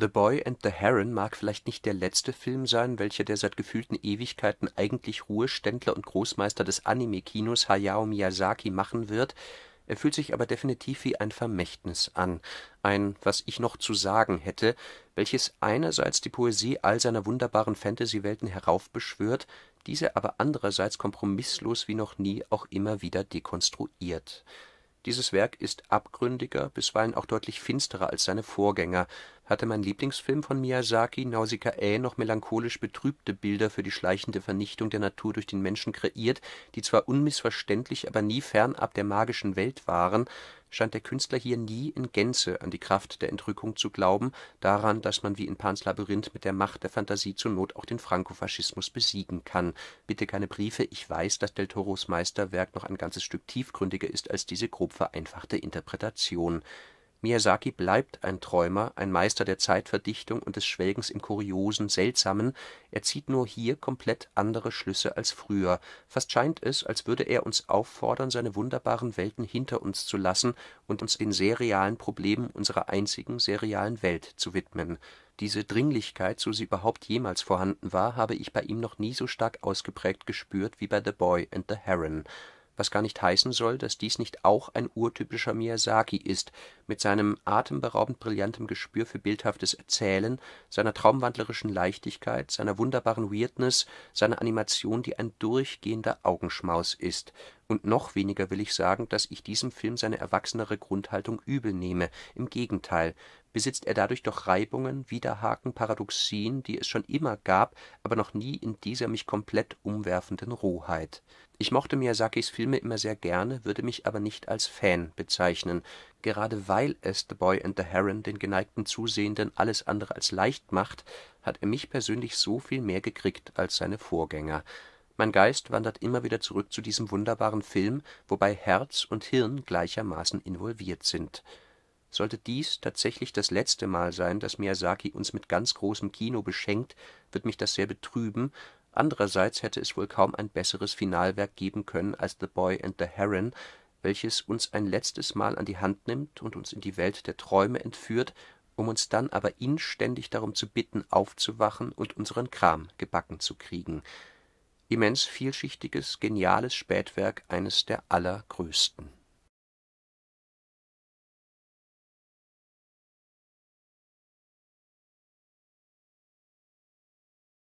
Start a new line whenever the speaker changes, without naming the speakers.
The Boy and the Heron mag vielleicht nicht der letzte Film sein, welcher der seit gefühlten Ewigkeiten eigentlich Ruheständler und Großmeister des Anime-Kinos Hayao Miyazaki machen wird, er fühlt sich aber definitiv wie ein Vermächtnis an, ein Was ich noch zu sagen hätte, welches einerseits die Poesie all seiner wunderbaren Fantasywelten heraufbeschwört, diese aber andererseits kompromisslos wie noch nie auch immer wieder dekonstruiert. Dieses Werk ist abgründiger, bisweilen auch deutlich finsterer als seine Vorgänger, hatte mein Lieblingsfilm von Miyazaki, Nausicaä äh, noch melancholisch betrübte Bilder für die schleichende Vernichtung der Natur durch den Menschen kreiert, die zwar unmissverständlich, aber nie fernab der magischen Welt waren, scheint der Künstler hier nie in Gänze an die Kraft der Entrückung zu glauben, daran, dass man wie in Pans Labyrinth mit der Macht der Fantasie zur Not auch den Frankofaschismus besiegen kann. Bitte keine Briefe, ich weiß, dass Del Toros Meisterwerk noch ein ganzes Stück tiefgründiger ist als diese grob vereinfachte Interpretation. Miyazaki bleibt ein Träumer, ein Meister der Zeitverdichtung und des Schwelgens im Kuriosen, Seltsamen, er zieht nur hier komplett andere Schlüsse als früher. Fast scheint es, als würde er uns auffordern, seine wunderbaren Welten hinter uns zu lassen und uns den sehr realen Problemen unserer einzigen serialen Welt zu widmen. Diese Dringlichkeit, so sie überhaupt jemals vorhanden war, habe ich bei ihm noch nie so stark ausgeprägt gespürt wie bei The Boy and the Heron was gar nicht heißen soll, dass dies nicht auch ein urtypischer Miyazaki ist, mit seinem atemberaubend brillantem Gespür für bildhaftes Erzählen, seiner traumwandlerischen Leichtigkeit, seiner wunderbaren Weirdness, seiner Animation, die ein durchgehender Augenschmaus ist und noch weniger will ich sagen, dass ich diesem Film seine erwachsenere Grundhaltung übel nehme. Im Gegenteil besitzt er dadurch doch Reibungen, Widerhaken, Paradoxien, die es schon immer gab, aber noch nie in dieser mich komplett umwerfenden Rohheit. Ich mochte Miyazakis Filme immer sehr gerne, würde mich aber nicht als Fan bezeichnen, gerade weil es The Boy and the Heron den geneigten Zusehenden alles andere als leicht macht, hat er mich persönlich so viel mehr gekriegt als seine Vorgänger. Mein Geist wandert immer wieder zurück zu diesem wunderbaren Film, wobei Herz und Hirn gleichermaßen involviert sind. Sollte dies tatsächlich das letzte Mal sein, dass Miyazaki uns mit ganz großem Kino beschenkt, wird mich das sehr betrüben, andererseits hätte es wohl kaum ein besseres Finalwerk geben können als The Boy and the Heron, welches uns ein letztes Mal an die Hand nimmt und uns in die Welt der Träume entführt, um uns dann aber inständig darum zu bitten, aufzuwachen und unseren Kram gebacken zu kriegen – immens vielschichtiges, geniales Spätwerk eines der allergrößten